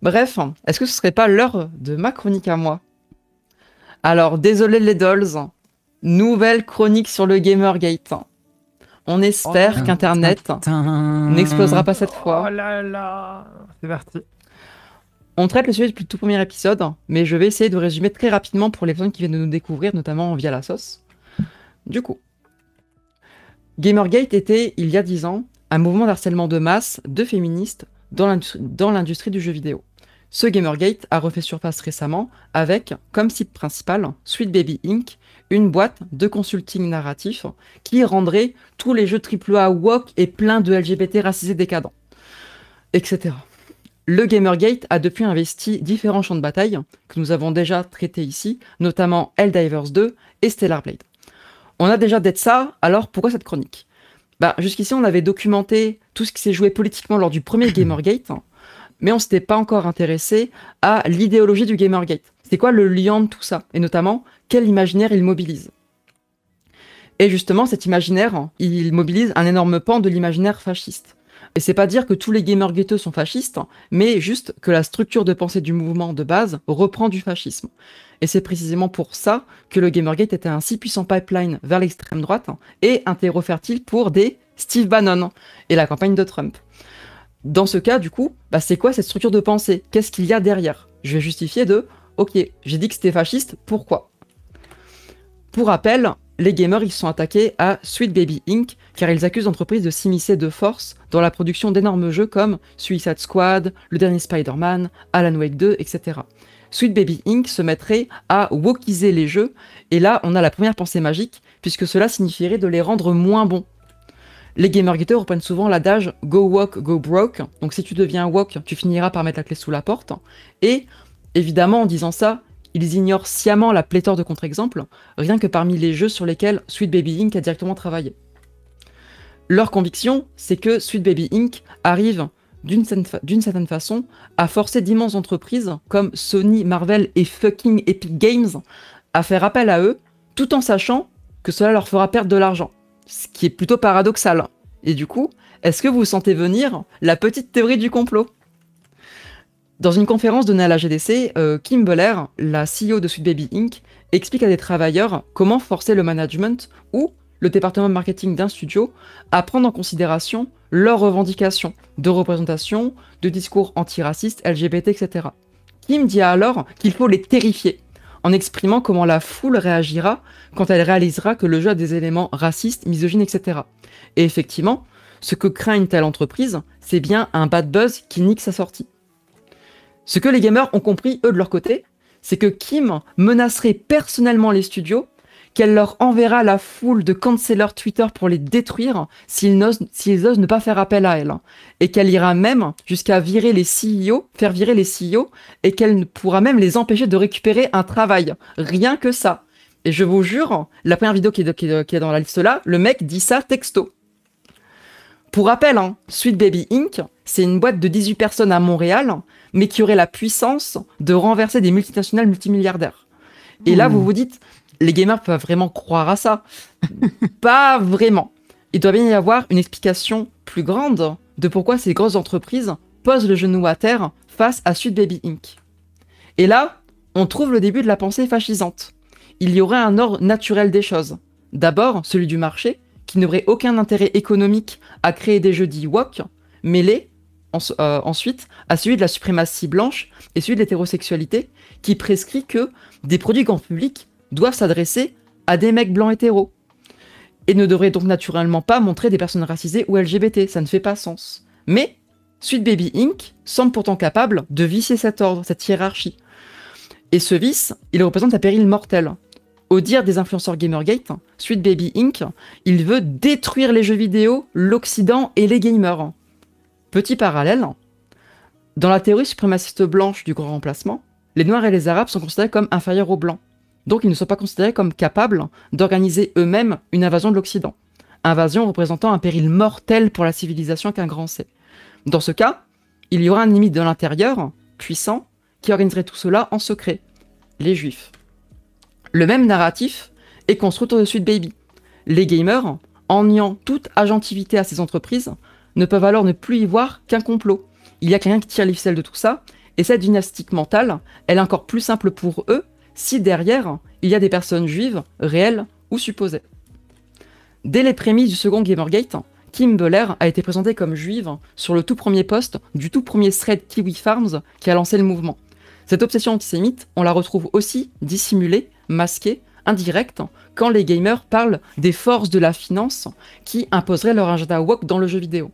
Bref, hein, est-ce que ce serait pas l'heure de ma chronique à moi Alors, désolé les dolls, hein. nouvelle chronique sur le Gamergate. Hein. On espère oh, qu'Internet n'explosera pas cette fois. Oh là là, c'est parti. On traite le sujet depuis le tout premier épisode, mais je vais essayer de résumer très rapidement pour les personnes qui viennent de nous découvrir, notamment via la sauce. Du coup, Gamergate était, il y a dix ans, un mouvement d'harcèlement de masse de féministes dans l'industrie du jeu vidéo. Ce Gamergate a refait surface récemment avec, comme site principal, Sweet Baby Inc., une boîte de consulting narratif qui rendrait tous les jeux AAA woke et plein de LGBT racisés décadents, etc. Le Gamergate a depuis investi différents champs de bataille que nous avons déjà traités ici, notamment Helldivers 2 et Stellar Blade. On a déjà dit ça, alors pourquoi cette chronique bah, Jusqu'ici, on avait documenté tout ce qui s'est joué politiquement lors du premier Gamergate, mais on s'était pas encore intéressé à l'idéologie du Gamergate. C'est quoi le lien de tout ça Et notamment, quel imaginaire il mobilise Et justement, cet imaginaire, il mobilise un énorme pan de l'imaginaire fasciste. Et c'est pas dire que tous les Gamergateux sont fascistes, mais juste que la structure de pensée du mouvement de base reprend du fascisme. Et c'est précisément pour ça que le Gamergate était un si puissant pipeline vers l'extrême droite et un terreau fertile pour des Steve Bannon et la campagne de Trump. Dans ce cas, du coup, bah, c'est quoi cette structure de pensée Qu'est-ce qu'il y a derrière Je vais justifier de Ok, j'ai dit que c'était fasciste, pourquoi Pour rappel, les gamers ils sont attaqués à Sweet Baby Inc. car ils accusent l'entreprise de s'immiscer de force dans la production d'énormes jeux comme Suicide Squad, le dernier Spider-Man, Alan Wake 2, etc. Sweet Baby Inc. se mettrait à wokiser les jeux, et là on a la première pensée magique, puisque cela signifierait de les rendre moins bons, les game marketeurs reprennent souvent l'adage go walk, go broke. Donc si tu deviens walk, tu finiras par mettre la clé sous la porte. Et évidemment, en disant ça, ils ignorent sciemment la pléthore de contre-exemples, rien que parmi les jeux sur lesquels Sweet Baby Inc. a directement travaillé. Leur conviction, c'est que Sweet Baby Inc. arrive d'une certaine façon à forcer d'immenses entreprises comme Sony, Marvel et fucking Epic Games à faire appel à eux, tout en sachant que cela leur fera perdre de l'argent. Ce qui est plutôt paradoxal, et du coup, est-ce que vous sentez venir la petite théorie du complot Dans une conférence donnée à la GDC, euh, Kim Beller, la CEO de Sweet Baby Inc., explique à des travailleurs comment forcer le management ou le département marketing d'un studio à prendre en considération leurs revendications de représentation, de discours antiracistes, LGBT, etc. Kim dit alors qu'il faut les terrifier en exprimant comment la foule réagira quand elle réalisera que le jeu a des éléments racistes, misogynes, etc. Et effectivement, ce que craint une telle entreprise, c'est bien un bad buzz qui nique sa sortie. Ce que les gamers ont compris, eux, de leur côté, c'est que Kim menacerait personnellement les studios qu'elle leur enverra la foule de cancellers Twitter pour les détruire s'ils osent, osent, ne pas faire appel à elle. Et qu'elle ira même jusqu'à virer les CEO, faire virer les CEO, et qu'elle ne pourra même les empêcher de récupérer un travail. Rien que ça. Et je vous jure, la première vidéo qui est, qui est, dans la liste là, le mec dit ça texto. Pour rappel, hein, Sweet Baby Inc., c'est une boîte de 18 personnes à Montréal, mais qui aurait la puissance de renverser des multinationales multimilliardaires. Et là, hmm. vous vous dites, les gamers peuvent vraiment croire à ça. pas vraiment. Il doit bien y avoir une explication plus grande de pourquoi ces grosses entreprises posent le genou à terre face à Sud Baby Inc. Et là, on trouve le début de la pensée fascisante. Il y aurait un ordre naturel des choses. D'abord, celui du marché, qui n'aurait aucun intérêt économique à créer des jeux dits woke, mêlés euh, ensuite à celui de la suprématie blanche et celui de l'hétérosexualité, qui prescrit que des produits grand public doivent s'adresser à des mecs blancs hétéros. Et ne devraient donc naturellement pas montrer des personnes racisées ou LGBT, ça ne fait pas sens. Mais Sweet Baby Inc. semble pourtant capable de visser cet ordre, cette hiérarchie. Et ce vice, il représente un péril mortel. Au dire des influenceurs Gamergate, Sweet Baby Inc., il veut détruire les jeux vidéo, l'Occident et les gamers. Petit parallèle, dans la théorie suprémaciste blanche du grand remplacement, les Noirs et les Arabes sont considérés comme inférieurs aux Blancs. Donc ils ne sont pas considérés comme capables d'organiser eux-mêmes une invasion de l'Occident. Invasion représentant un péril mortel pour la civilisation qu'un grand sait. Dans ce cas, il y aura un ennemi de l'intérieur, puissant, qui organiserait tout cela en secret. Les Juifs. Le même narratif est construit au-dessus de Baby. Les gamers, en niant toute agentivité à ces entreprises, ne peuvent alors ne plus y voir qu'un complot. Il y a quelqu'un qui tire les ficelles de tout ça, et cette dynastique mentale, elle est encore plus simple pour eux si derrière, il y a des personnes juives, réelles ou supposées. Dès les prémices du second Gamergate, Kim Beller a été présentée comme juive sur le tout premier poste du tout premier thread Kiwi Farms qui a lancé le mouvement. Cette obsession antisémite, on la retrouve aussi dissimulée, masquée, indirecte, quand les gamers parlent des forces de la finance qui imposeraient leur agenda woke dans le jeu vidéo.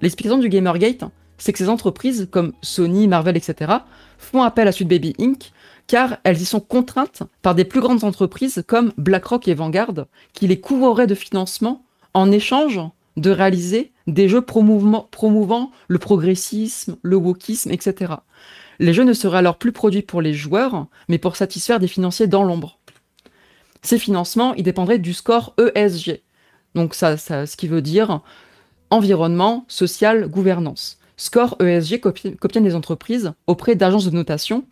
L'explication du Gamergate, c'est que ces entreprises comme Sony, Marvel, etc., font appel à Baby Inc. car elles y sont contraintes par des plus grandes entreprises comme BlackRock et Vanguard qui les couvreraient de financement en échange de réaliser des jeux promouvant, le progressisme, le wokisme, etc. Les jeux ne seraient alors plus produits pour les joueurs, mais pour satisfaire des financiers dans l'ombre. Ces financements, ils dépendraient du score ESG, donc ça, ça ce qui veut dire environnement, social, gouvernance scores e ESG qu'obtiennent les entreprises auprès d'agences de notation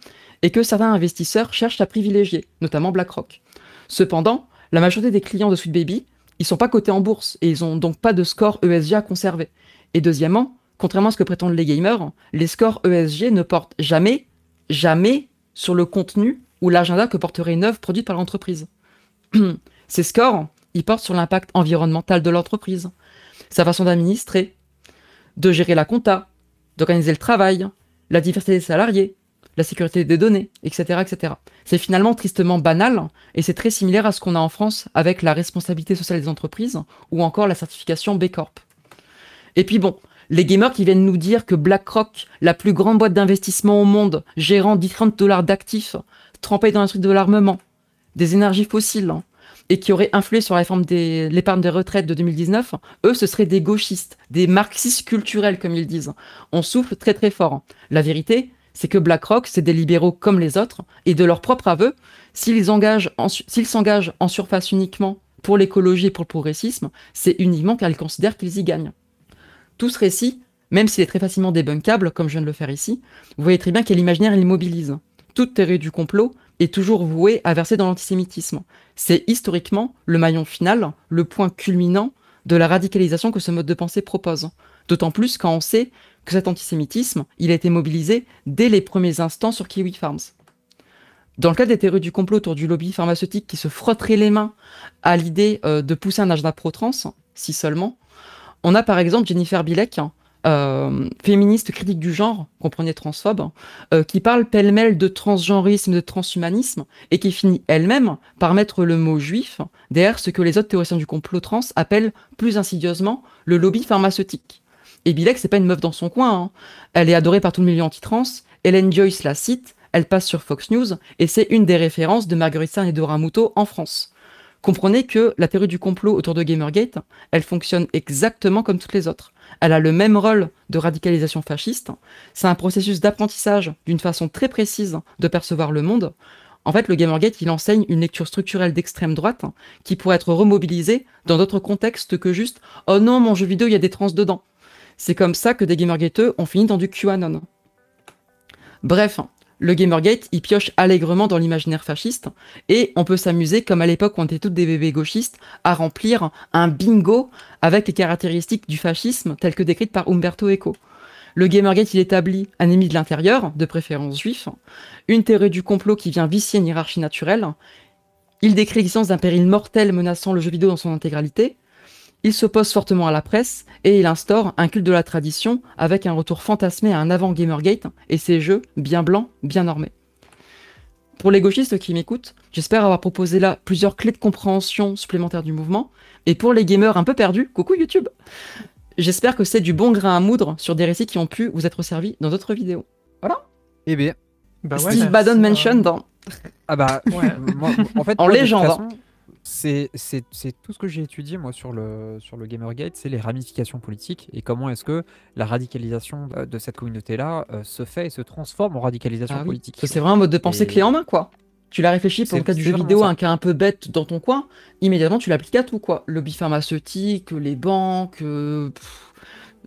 et que certains investisseurs cherchent à privilégier, notamment BlackRock. Cependant, la majorité des clients de Sweet Baby, ils sont pas cotés en bourse et ils ont donc pas de score ESG à conserver. Et deuxièmement, contrairement à ce que prétendent les gamers, les scores ESG ne portent jamais, jamais sur le contenu ou l'agenda que porterait une œuvre produite par l'entreprise. Ces scores, ils portent sur l'impact environnemental de l'entreprise, sa façon d'administrer, de gérer la compta, d'organiser le travail, la diversité des salariés, la sécurité des données, etc. etc. C'est finalement tristement banal et c'est très similaire à ce qu'on a en France avec la responsabilité sociale des entreprises ou encore la certification B Corp. Et puis bon, les gamers qui viennent nous dire que BlackRock, la plus grande boîte d'investissement au monde, gérant 10 30 dollars d'actifs, trempée dans truc de l'armement, des énergies fossiles, hein et qui auraient influé sur la réforme de l'épargne des retraites de 2019, eux, ce seraient des gauchistes, des marxistes culturels, comme ils disent. On souffle très très fort. La vérité, c'est que BlackRock, c'est des libéraux comme les autres, et de leur propre aveu, s'ils s'engagent en, en surface uniquement pour l'écologie et pour le progressisme, c'est uniquement car ils considèrent qu'ils y gagnent. Tout ce récit, même s'il est très facilement débunkable, comme je viens de le faire ici, vous voyez très bien quel imaginaire il mobilise. Toute théorie du complot est toujours voué à verser dans l'antisémitisme. C'est historiquement le maillon final, le point culminant de la radicalisation que ce mode de pensée propose. D'autant plus quand on sait que cet antisémitisme, il a été mobilisé dès les premiers instants sur Kiwi Farms. Dans le cadre des théories du complot autour du lobby pharmaceutique qui se frotterait les mains à l'idée euh, de pousser un agenda pro-trans, si seulement, on a par exemple Jennifer Bilek, euh, féministe critique du genre, comprenez transphobe, hein, euh, qui parle pêle-mêle de transgenrisme, de transhumanisme, et qui finit elle-même par mettre le mot juif derrière ce que les autres théoriciens du complot trans appellent plus insidieusement le lobby pharmaceutique. Et Bilek, c'est pas une meuf dans son coin, hein. elle est adorée par tout le milieu anti-trans, Hélène Joyce la cite, elle passe sur Fox News, et c'est une des références de Marguerite Saint et Dora Moutot en France comprenez que la théorie du complot autour de Gamergate, elle fonctionne exactement comme toutes les autres. Elle a le même rôle de radicalisation fasciste. C'est un processus d'apprentissage d'une façon très précise de percevoir le monde. En fait, le Gamergate, il enseigne une lecture structurelle d'extrême droite qui pourrait être remobilisée dans d'autres contextes que juste « Oh non, mon jeu vidéo, il y a des trans dedans ». C'est comme ça que des Gamergateux ont fini dans du QAnon. Bref, le Gamergate, y pioche allègrement dans l'imaginaire fasciste, et on peut s'amuser, comme à l'époque on était toutes des bébés gauchistes, à remplir un bingo avec les caractéristiques du fascisme telles que décrites par Umberto Eco. Le Gamergate, il établit un ennemi de l'intérieur, de préférence juif, une théorie du complot qui vient vicier une hiérarchie naturelle, il décrit l'existence d'un péril mortel menaçant le jeu vidéo dans son intégralité, il s'oppose fortement à la presse et il instaure un culte de la tradition avec un retour fantasmé à un avant Gamergate et ses jeux bien blancs, bien normés. Pour les gauchistes qui m'écoutent, j'espère avoir proposé là plusieurs clés de compréhension supplémentaires du mouvement. Et pour les gamers un peu perdus, coucou YouTube J'espère que c'est du bon grain à moudre sur des récits qui ont pu vous être servis dans d'autres vidéos. Voilà Eh bien, bah Steve bah, Mention dans... Ah bah, en fait, en légende. Hein. C'est tout ce que j'ai étudié moi sur le, sur le Gamergate, c'est les ramifications politiques et comment est-ce que la radicalisation bah, de cette communauté-là euh, se fait et se transforme en radicalisation ah politique. C'est vraiment un mode de pensée clé en main quoi. Tu l'as réfléchi pour le cas du jeu vidéo, un hein, cas un peu bête dans ton coin, immédiatement tu l'appliques à tout quoi. Lobby pharmaceutique, les banques, euh,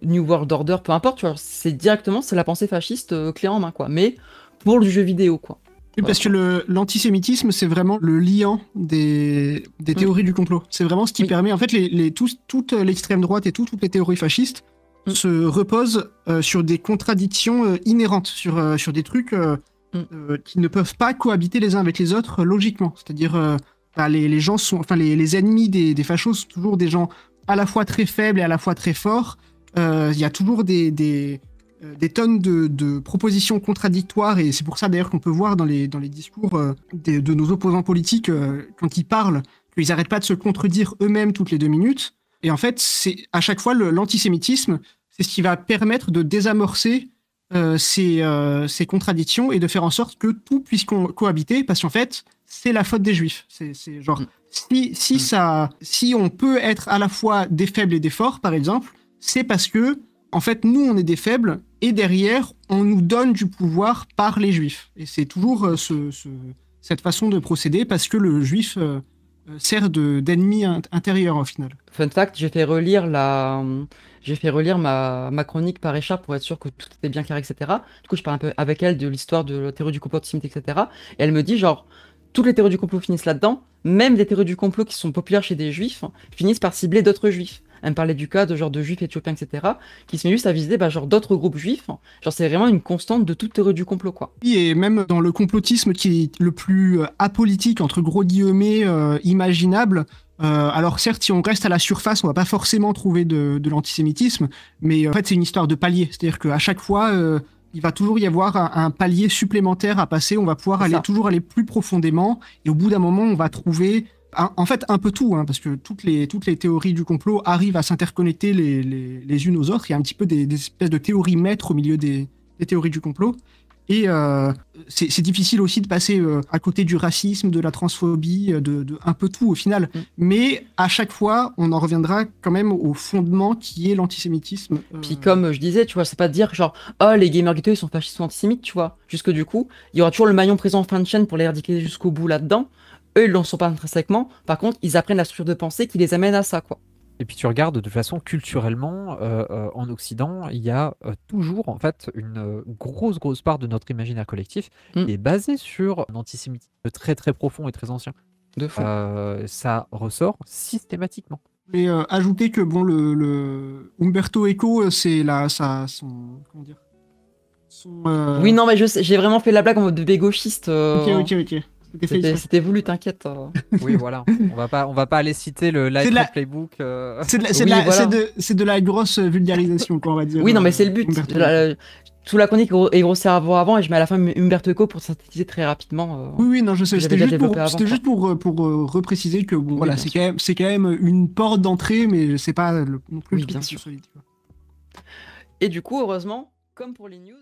New World Order, peu importe, c'est directement c'est la pensée fasciste euh, clé en main quoi. Mais pour le jeu vidéo quoi parce que l'antisémitisme, c'est vraiment le liant des, mm. théories du complot. C'est vraiment ce qui permet. En fait, les, toute l'extrême droite et toutes les théories fascistes mm. se reposent euh, sur des contradictions euh, inhérentes, sur, euh, sur des trucs mm. qui ne peuvent pas cohabiter les uns avec les autres logiquement. C'est-à-dire, bah, les, gens sont. Enfin, les, ennemis des, des, fachos sont toujours des gens à la fois très faibles et à la fois très forts. Il y a toujours des euh, des tonnes de, propositions contradictoires et c'est pour ça d'ailleurs qu'on peut voir dans les, dans les discours euh, de, nos opposants politiques euh, quand ils parlent qu'ils n'arrêtent pas de se contredire eux-mêmes toutes les deux minutes. Et en fait, c'est à chaque fois l'antisémitisme, c'est ce qui va permettre de désamorcer ces, ces, contradictions et de faire en sorte que tout puisse cohabiter, parce qu'en fait, c'est la faute des juifs. C'est genre, mm. si, si, mm. ça, si on peut être à la fois des faibles et des forts, par exemple, c'est parce que en fait, nous, on est des faibles, et derrière, on nous donne du pouvoir par les juifs. Et c'est toujours euh, cette façon de procéder, parce que le juif euh, euh, sert d'ennemi intérieur, au final. Fun fact, j'ai fait relire, ma, chronique par Richard pour être sûr que tout était bien clair, etc. Du coup, je parle un peu avec elle de l'histoire de la théorie du complot antisémite, etc. Et elle me dit, genre, toutes les théories du complot finissent là-dedans, même les théories du complot qui sont populaires chez des juifs, hein, finissent par cibler d'autres juifs elle me parlait du cas de genre de juifs éthiopiens, etc., qui se met juste à viser bah, genre d'autres groupes juifs. Genre c'est vraiment une constante de toute théorie du complot, quoi. Oui, et même dans le complotisme qui est le plus euh, apolitique, entre gros guillemets, euh, imaginable, euh, alors certes, si on reste à la surface, on va pas forcément trouver de, l'antisémitisme, mais en fait c'est une histoire de palier. C'est-à-dire qu'à chaque fois, il va toujours y avoir un, palier supplémentaire à passer. On va pouvoir aller toujours aller plus profondément, et au bout d'un moment, on va trouver en fait un peu tout, hein, parce que toutes les, toutes les théories du complot arrivent à s'interconnecter les, unes aux autres. Il y a un petit peu des, espèces de théories maîtres au milieu des, théories du complot. Et euh, c'est difficile aussi de passer euh, à côté du racisme, de la transphobie, euh, de, un peu tout au final. Mm. Mais à chaque fois, on en reviendra quand même au fondement qui est l'antisémitisme. Puis comme je disais, tu vois, c'est pas de dire genre oh les gamers ghetto ils sont fascistes ou antisémites, tu vois. Jusque du coup, il y aura toujours le maillon présent en fin de chaîne pour l'éradiquer jusqu'au bout là-dedans. Eux, ils n'en sont pas intrinsèquement. Par contre, ils apprennent la structure de pensée qui les amène à ça, quoi. Et puis tu regardes de façon culturellement euh, euh, en Occident, il y a euh, toujours en fait une grosse grosse part de notre imaginaire collectif qui mm. est basée sur un antisémitisme très très profond et très ancien. De ça ressort systématiquement. Mais ajouter que bon le, le... Umberto Eco, c'est là ça son comment dire son, Oui non mais j'ai vraiment fait la blague en mode de Ok ok ok. C'était voulu, t'inquiète. Hein. oui, voilà. On va pas, on va pas aller citer le live playbook. Euh. C'est de, la... grosse vulgarisation, quoi, on va dire. Oui, non, mais euh, c'est le but. tout la chronique est grossière avant, avant et je mets à la fin Humberto Eco pour synthétiser très rapidement. Euh. oui, oui, non, je sais. C'était juste, pour, juste pour, repréciser que bon, voilà, c'est quand, même, quand même une porte d'entrée, mais c'est pas le, non plus bien sûr. Solide, et du coup, heureusement, comme pour les news.